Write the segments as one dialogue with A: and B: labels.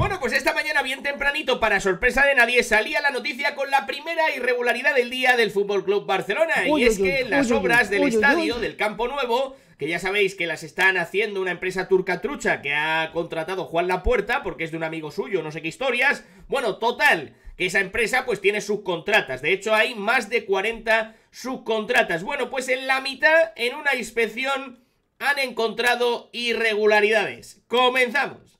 A: Bueno, pues esta mañana bien tempranito, para sorpresa de nadie, salía la noticia con la primera irregularidad del día del Fútbol Club Barcelona. y es que las obras del estadio, del Campo Nuevo, que ya sabéis que las están haciendo una empresa turca trucha que ha contratado Juan Lapuerta porque es de un amigo suyo, no sé qué historias. Bueno, total, que esa empresa pues tiene subcontratas. De hecho, hay más de 40 subcontratas. Bueno, pues en la mitad, en una inspección, han encontrado irregularidades. Comenzamos.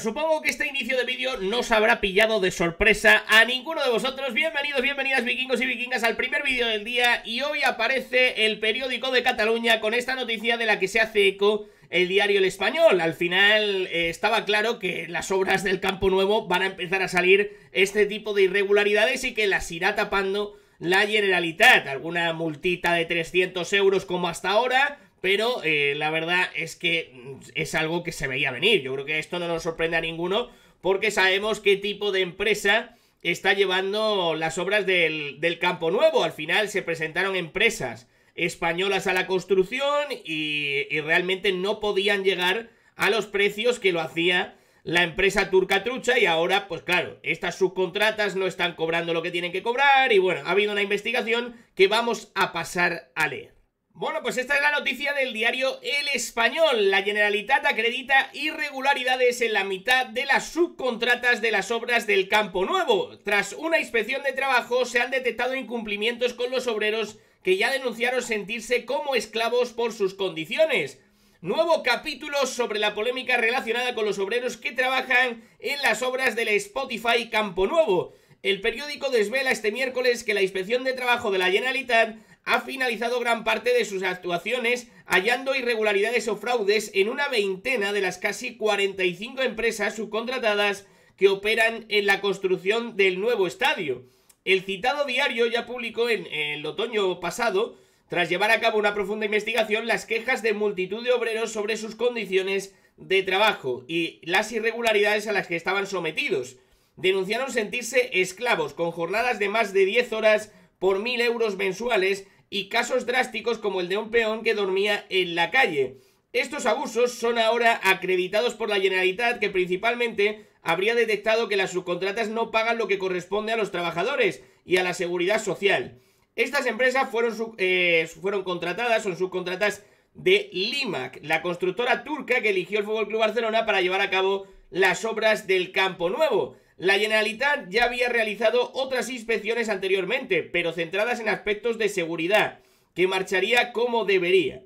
A: supongo que este inicio de vídeo no os habrá pillado de sorpresa a ninguno de vosotros. Bienvenidos, bienvenidas vikingos y vikingas al primer vídeo del día y hoy aparece el periódico de Cataluña con esta noticia de la que se hace eco el diario El Español. Al final eh, estaba claro que las obras del Campo Nuevo van a empezar a salir este tipo de irregularidades y que las irá tapando la Generalitat. Alguna multita de 300 euros como hasta ahora, pero eh, la verdad es que mm, es algo que se veía venir. Yo creo que esto no nos sorprende a ninguno porque sabemos qué tipo de empresa está llevando las obras del, Campo Nuevo. Al final se presentaron empresas españolas a la construcción y, y realmente no podían llegar a los precios que lo hacía la empresa turca trucha y ahora, pues claro, estas subcontratas no están cobrando lo que tienen que cobrar y bueno, ha habido una investigación que vamos a pasar a leer. Bueno, pues esta es la noticia del diario El Español. La Generalitat acredita irregularidades en la mitad de las subcontratas de las obras del Campo Nuevo. Tras una inspección de trabajo se han detectado incumplimientos con los obreros que ya denunciaron sentirse como esclavos por sus condiciones. Nuevo capítulo sobre la polémica relacionada con los obreros que trabajan en las obras del Spotify Campo Nuevo. El periódico desvela este miércoles que la inspección de trabajo de la Generalitat ha finalizado gran parte de sus actuaciones hallando irregularidades o fraudes en una veintena de las casi 45 empresas subcontratadas que operan en la construcción del nuevo estadio. El citado diario ya publicó en, el otoño pasado, tras llevar a cabo una profunda investigación, las quejas de multitud de obreros sobre sus condiciones de trabajo y las irregularidades a las que estaban sometidos. Denunciaron sentirse esclavos, con jornadas de más de 10 horas por 1.000 euros mensuales y casos drásticos como el de un peón que dormía en la calle. Estos abusos son ahora acreditados por la Generalitat que principalmente habría detectado que las subcontratas no pagan lo que corresponde a los trabajadores y a la seguridad social. Estas empresas fueron, eh, fueron contratadas, son subcontratas de Limac, la constructora turca que eligió el Fútbol Club Barcelona para llevar a cabo las obras del Campo Nuevo. La Generalitat ya había realizado otras inspecciones anteriormente, pero centradas en aspectos de seguridad, que marcharía como debería.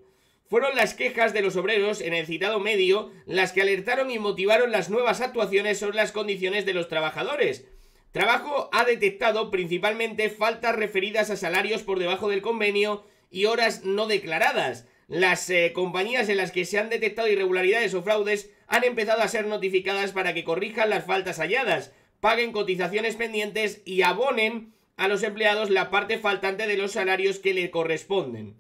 A: Fueron las quejas de los obreros en el citado medio las que alertaron y motivaron las nuevas actuaciones sobre las condiciones de los trabajadores. Trabajo ha detectado principalmente faltas referidas a salarios por debajo del convenio y horas no declaradas. Las eh, compañías en las que se han detectado irregularidades o fraudes han empezado a ser notificadas para que corrijan las faltas halladas, paguen cotizaciones pendientes y abonen a los empleados la parte faltante de los salarios que le corresponden.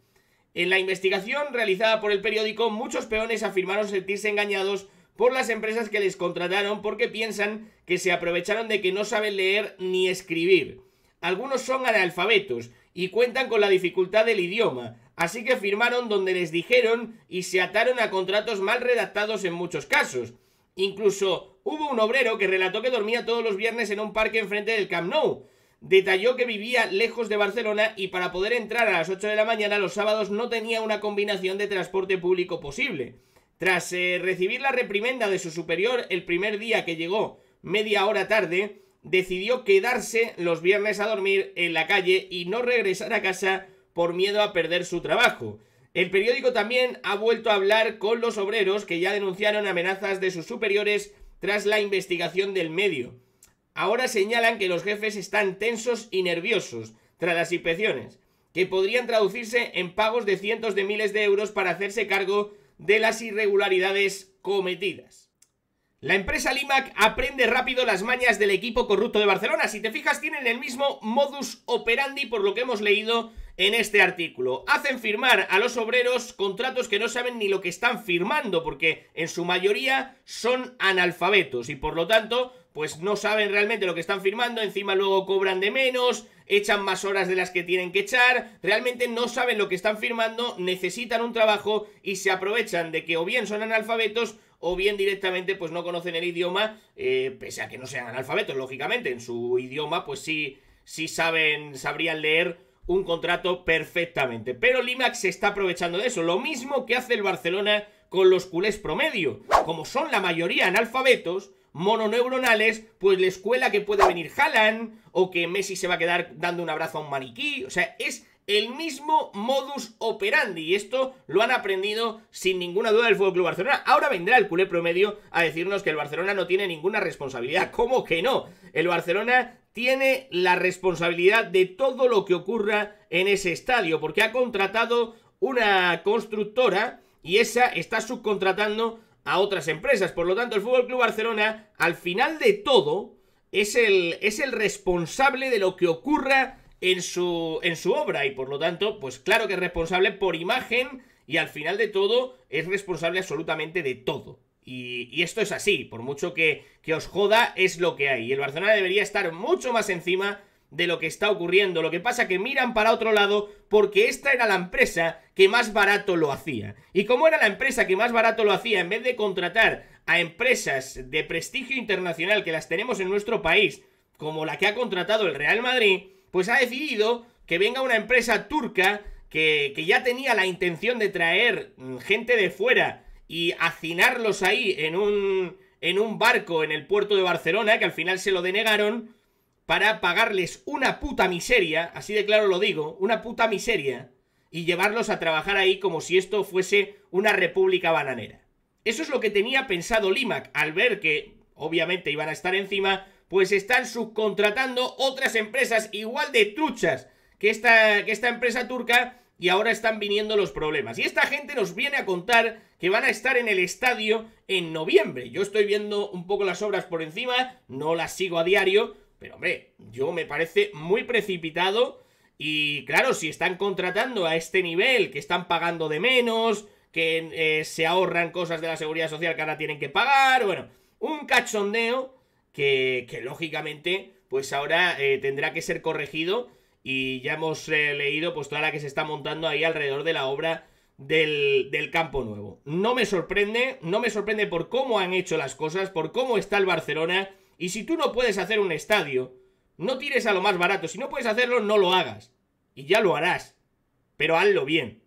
A: En la investigación realizada por el periódico, muchos peones afirmaron sentirse engañados por las empresas que les contrataron porque piensan que se aprovecharon de que no saben leer ni escribir. Algunos son analfabetos y cuentan con la dificultad del idioma, así que firmaron donde les dijeron y se ataron a contratos mal redactados en muchos casos. Incluso Hubo un obrero que relató que dormía todos los viernes en un parque enfrente del Camp Nou. Detalló que vivía lejos de Barcelona y para poder entrar a las 8 de la mañana los sábados no tenía una combinación de transporte público posible. Tras eh, recibir la reprimenda de su superior el primer día que llegó media hora tarde, decidió quedarse los viernes a dormir en la calle y no regresar a casa por miedo a perder su trabajo. El periódico también ha vuelto a hablar con los obreros que ya denunciaron amenazas de sus superiores tras la investigación del medio. Ahora señalan que los jefes están tensos y nerviosos tras las inspecciones, que podrían traducirse en pagos de cientos de miles de euros para hacerse cargo de las irregularidades cometidas. La empresa Limac aprende rápido las mañas del equipo corrupto de Barcelona. Si te fijas, tienen el mismo modus operandi, por lo que hemos leído, en este artículo. Hacen firmar a los obreros contratos que no saben ni lo que están firmando, porque en su mayoría son analfabetos y por lo tanto, pues no saben realmente lo que están firmando, encima luego cobran de menos, echan más horas de las que tienen que echar, realmente no saben lo que están firmando, necesitan un trabajo y se aprovechan de que o bien son analfabetos o bien directamente pues no conocen el idioma, eh, pese a que no sean analfabetos, lógicamente, en su idioma pues sí, sí saben, sabrían leer un contrato perfectamente. Pero Limax se está aprovechando de eso, lo mismo que hace el Barcelona con los culés promedio. Como son la mayoría analfabetos, mononeuronales, pues la escuela que puede venir Haaland, o que Messi se va a quedar dando un abrazo a un maniquí, o sea, es el mismo modus operandi. Y esto lo han aprendido sin ninguna duda del Fútbol Club Barcelona. Ahora vendrá el culé promedio a decirnos que el Barcelona no tiene ninguna responsabilidad. ¿Cómo que no? El Barcelona tiene la responsabilidad de todo lo que ocurra en ese estadio, porque ha contratado una constructora y esa está subcontratando a otras empresas. Por lo tanto, el Fútbol Club Barcelona, al final de todo, es el, es el responsable de lo que ocurra en su, en su obra y por lo tanto, pues claro que es responsable por imagen y al final de todo es responsable absolutamente de todo. Y, esto es así, por mucho que, que os joda, es lo que hay. Y el Barcelona debería estar mucho más encima de lo que está ocurriendo. Lo que pasa que miran para otro lado porque esta era la empresa que más barato lo hacía. Y como era la empresa que más barato lo hacía, en vez de contratar a empresas de prestigio internacional que las tenemos en nuestro país, como la que ha contratado el Real Madrid, pues ha decidido que venga una empresa turca que, ya tenía la intención de traer mm, gente de fuera y hacinarlos ahí en un, en un barco en el puerto de Barcelona, que al final se lo denegaron, para pagarles una puta miseria, así de claro lo digo, una puta miseria, y llevarlos a trabajar ahí como si esto fuese una república bananera. Eso es lo que tenía pensado Limac, al ver que obviamente iban a estar encima, pues están subcontratando otras empresas igual de truchas que esta, esta empresa turca y ahora están viniendo los problemas. Y esta gente nos viene a contar que van a estar en el estadio en noviembre. Yo estoy viendo un poco las obras por encima, no las sigo a diario, pero hombre, yo me parece muy precipitado y claro, si están contratando a este nivel, que están pagando de menos, que eh, se ahorran cosas de la seguridad social que ahora tienen que pagar, bueno, un cachondeo que, lógicamente pues ahora eh, tendrá que ser corregido y ya hemos eh, leído pues toda la que se está montando ahí alrededor de la obra del, del, campo nuevo. No me sorprende, no me sorprende por cómo han hecho las cosas, por cómo está el Barcelona y si tú no puedes hacer un estadio, no tires a lo más barato, si no puedes hacerlo no lo hagas y ya lo harás, pero hazlo bien.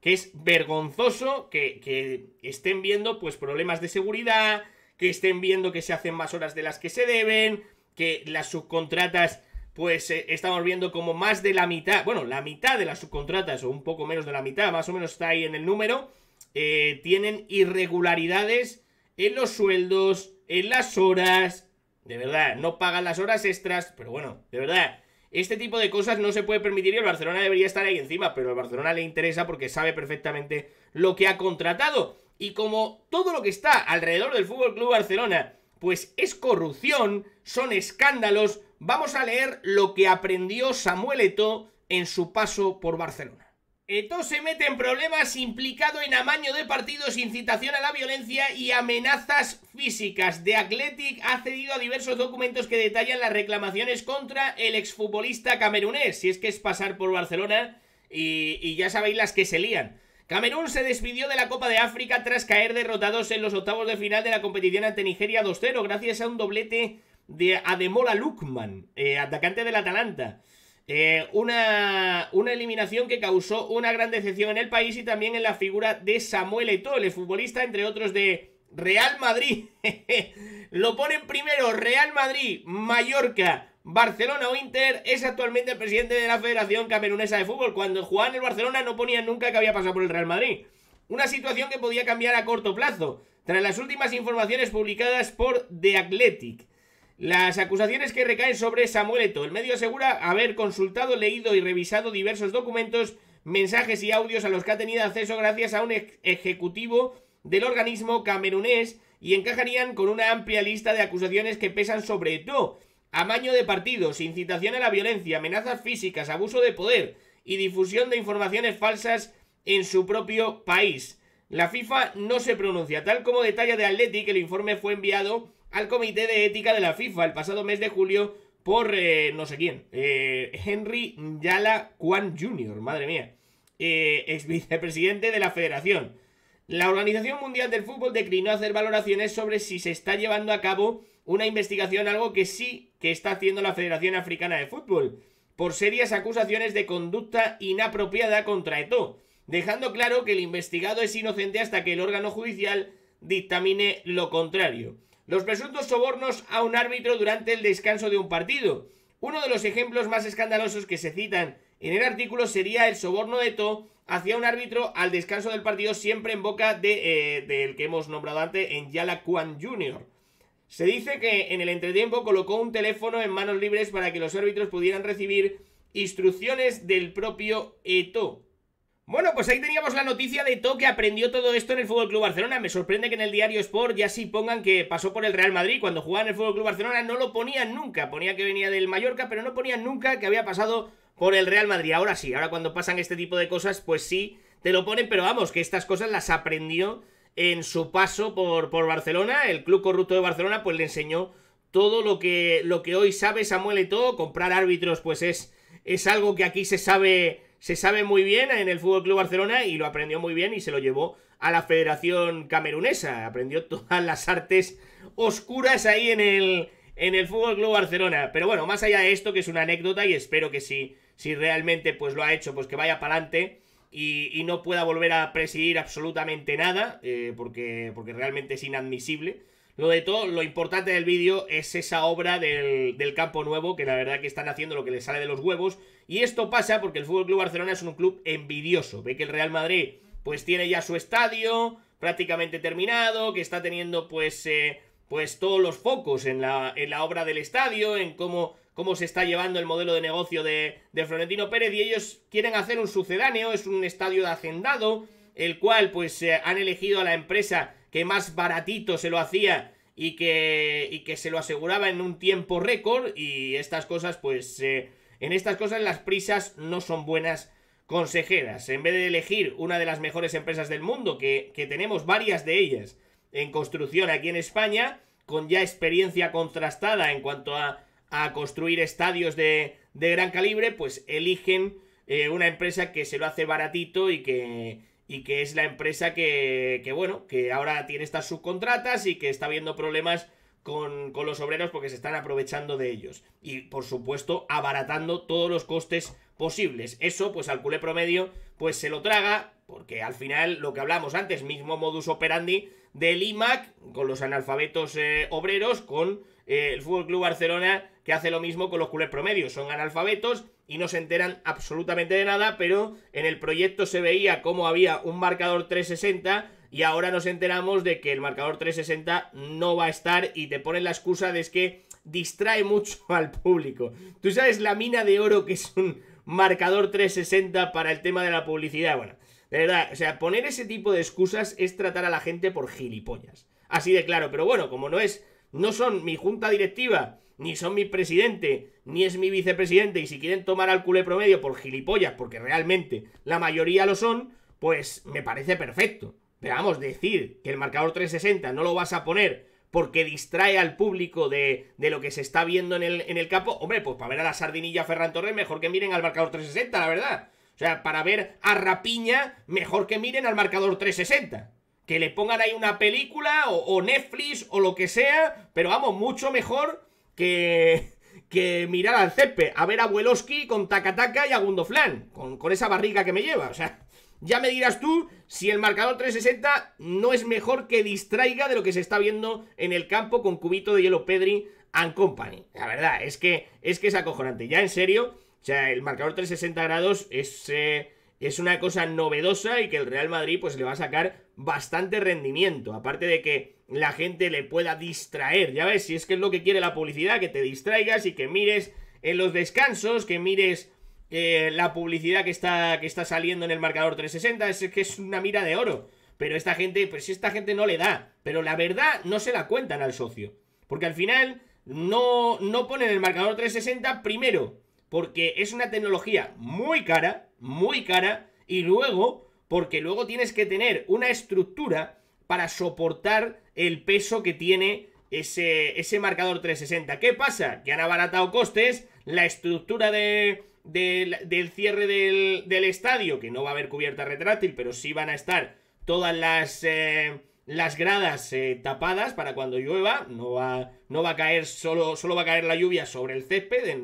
A: Que es vergonzoso que, que estén viendo pues problemas de seguridad, que estén viendo que se hacen más horas de las que se deben, que las subcontratas, pues eh, estamos viendo como más de la mitad, bueno, la mitad de las subcontratas, o un poco menos de la mitad, más o menos está ahí en el número, eh, tienen irregularidades en los sueldos, en las horas, de verdad, no pagan las horas extras, pero bueno, de verdad, este tipo de cosas no se puede permitir y el Barcelona debería estar ahí encima, pero al Barcelona le interesa porque sabe perfectamente lo que ha contratado. Y como todo lo que está alrededor del Fútbol Club Barcelona, pues es corrupción, son escándalos, vamos a leer lo que aprendió Samuel Eto en su paso por Barcelona. Eto se mete en problemas implicado en amaño de partidos, incitación a la violencia y amenazas físicas. De Athletic ha cedido a diversos documentos que detallan las reclamaciones contra el exfutbolista camerunés, si es que es pasar por Barcelona y, y ya sabéis las que se lían. Camerún se despidió de la Copa de África tras caer derrotados en los octavos de final de la competición ante Nigeria 2-0 gracias a un doblete de Ademola Lukman, eh, atacante del Atalanta. Eh, una, una, eliminación que causó una gran decepción en el país y también en la figura de Samuel Eto'o, el futbolista, entre otros, de Real Madrid. Lo ponen primero Real Madrid, Mallorca, Barcelona o Inter es actualmente el presidente de la Federación Camerunesa de Fútbol. Cuando Juan el Barcelona no ponía nunca que había pasado por el Real Madrid. Una situación que podía cambiar a corto plazo, tras las últimas informaciones publicadas por The Athletic. Las acusaciones que recaen sobre Samuel Eto. El medio asegura haber consultado, leído y revisado diversos documentos, mensajes y audios a los que ha tenido acceso gracias a un ejecutivo del organismo camerunés y encajarían con una amplia lista de acusaciones que pesan sobre todo amaño de partidos, incitación a la violencia, amenazas físicas, abuso de poder y difusión de informaciones falsas en su propio país. La FIFA no se pronuncia, tal como detalla de Athletic, el informe fue enviado al Comité de Ética de la FIFA el pasado mes de julio por eh, no sé quién, eh, Henry Yala Kwan Jr., madre mía, eh, ex vicepresidente de la federación. La Organización Mundial del Fútbol declinó hacer valoraciones sobre si se está llevando a cabo una investigación, algo que sí que está haciendo la Federación Africana de Fútbol, por serias acusaciones de conducta inapropiada contra Eto, dejando claro que el investigado es inocente hasta que el órgano judicial dictamine lo contrario. Los presuntos sobornos a un árbitro durante el descanso de un partido. Uno de los ejemplos más escandalosos que se citan en el artículo sería el soborno de Eto hacia un árbitro al descanso del partido siempre en boca de, eh, del que hemos nombrado antes en Yala Kwan Jr. Se dice que en el entretiempo colocó un teléfono en manos libres para que los árbitros pudieran recibir instrucciones del propio Eto. Bueno, pues ahí teníamos la noticia de Eto que aprendió todo esto en el Fútbol Club Barcelona. Me sorprende que en el diario Sport ya sí pongan que pasó por el Real Madrid. Cuando jugaba en el Fútbol Club Barcelona no lo ponían nunca. Ponía que venía del Mallorca, pero no ponían nunca que había pasado por el Real Madrid. Ahora sí, ahora cuando pasan este tipo de cosas, pues sí te lo ponen, pero vamos, que estas cosas las aprendió en su paso por, por Barcelona, el club corrupto de Barcelona, pues le enseñó todo lo que, lo que hoy sabe Samuel y todo. Comprar árbitros, pues es, es algo que aquí se sabe, se sabe muy bien en el Fútbol Club Barcelona y lo aprendió muy bien y se lo llevó a la Federación Camerunesa. Aprendió todas las artes oscuras ahí en el, en Club Barcelona. Pero bueno, más allá de esto, que es una anécdota y espero que si, si realmente pues lo ha hecho, pues que vaya para adelante y, no pueda volver a presidir absolutamente nada, eh, porque, porque realmente es inadmisible. Lo de todo, lo importante del vídeo es esa obra del, campo nuevo, que la verdad que están haciendo lo que les sale de los huevos. Y esto pasa porque el Fútbol Club Barcelona es un club envidioso. Ve que el Real Madrid, pues tiene ya su estadio prácticamente terminado, que está teniendo, pues, eh, pues todos los focos en la, en la obra del estadio, en cómo cómo se está llevando el modelo de negocio de, Florentino Pérez y ellos quieren hacer un sucedáneo, es un estadio de hacendado, el cual pues eh, han elegido a la empresa que más baratito se lo hacía y que, y que se lo aseguraba en un tiempo récord y estas cosas pues eh, en estas cosas las prisas no son buenas consejeras. En vez de elegir una de las mejores empresas del mundo, que tenemos varias de ellas en construcción aquí en España, con ya experiencia contrastada en cuanto a a construir estadios de, gran calibre, pues eligen eh, una empresa que se lo hace baratito y que, y que es la empresa que, que, bueno, que ahora tiene estas subcontratas y que está viendo problemas con, con, los obreros porque se están aprovechando de ellos. Y por supuesto, abaratando todos los costes posibles. Eso, pues al culé promedio, pues se lo traga, porque al final lo que hablamos antes, mismo modus operandi del IMAC, con los analfabetos eh, obreros, con eh, el Fútbol Club Barcelona que hace lo mismo con los culés promedios. Son analfabetos y no se enteran absolutamente de nada, pero en el proyecto se veía cómo había un marcador 360 y ahora nos enteramos de que el marcador 360 no va a estar y te ponen la excusa de es que distrae mucho al público. Tú sabes la mina de oro que es un marcador 360 para el tema de la publicidad. Bueno, de verdad, o sea, poner ese tipo de excusas es tratar a la gente por gilipollas. Así de claro, pero bueno, como no es, no son mi junta directiva ni son mi presidente, ni es mi vicepresidente, y si quieren tomar al culé promedio por gilipollas, porque realmente la mayoría lo son, pues me parece perfecto. Pero vamos, decir que el marcador 360 no lo vas a poner porque distrae al público de, de lo que se está viendo en el, en el, campo, hombre, pues para ver a la sardinilla Ferran Torres mejor que miren al marcador 360, la verdad. O sea, para ver a Rapiña mejor que miren al marcador 360 que le pongan ahí una película o, o, Netflix o lo que sea, pero vamos, mucho mejor que, que mirar al cepe, a ver a vueloski con tacataca y a Gundoflan, con, con esa barriga que me lleva, o sea... Ya me dirás tú si el marcador 360 no es mejor que distraiga de lo que se está viendo en el campo con cubito de hielo Pedri and Company. La verdad, es que es, que es acojonante. Ya en serio, o sea, el marcador 360 grados es, eh, es una cosa novedosa y que el Real Madrid pues le va a sacar bastante rendimiento. Aparte de que la gente le pueda distraer. Ya ves, si es que es lo que quiere la publicidad, que te distraigas y que mires en los descansos, que mires eh, la publicidad que está, que está saliendo en el marcador 360. Es que es una mira de oro. Pero esta gente, pues esta gente no le da. Pero la verdad no se la cuentan al socio. Porque al final no, no ponen el marcador 360 primero. Porque es una tecnología muy cara, muy cara. Y luego, porque luego tienes que tener una estructura para soportar el peso que tiene ese, ese marcador 360. ¿Qué pasa? Que han abaratado costes, la estructura de, del cierre del, del, estadio, que no va a haber cubierta retráctil, pero sí van a estar todas las... Eh, las gradas eh, tapadas para cuando llueva, no va, no va a caer, solo, solo va a caer la lluvia sobre el césped,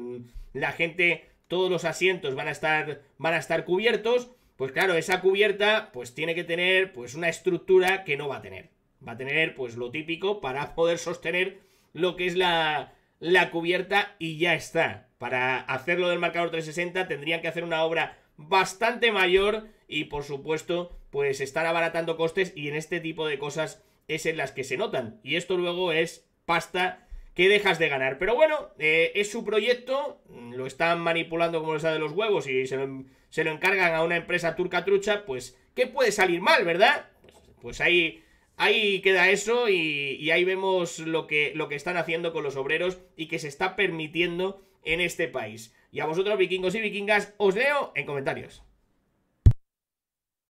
A: la gente, todos los asientos van a estar, van a estar cubiertos, pues claro, esa cubierta pues tiene que tener pues una estructura que no va a tener. Va a tener pues lo típico para poder sostener lo que es la, la cubierta y ya está. Para hacerlo del marcador 360 tendrían que hacer una obra bastante mayor y por supuesto pues estar abaratando costes y en este tipo de cosas es en las que se notan. Y esto luego es pasta que dejas de ganar. Pero bueno, eh, es su proyecto, lo están manipulando como esa de los huevos y se lo, encargan a una empresa turca trucha, pues, ¿qué puede salir mal, verdad? Pues, ahí, ahí queda eso y, ahí vemos lo que, lo que están haciendo con los obreros y que se está permitiendo en este país. Y a vosotros, vikingos y vikingas, os leo en comentarios.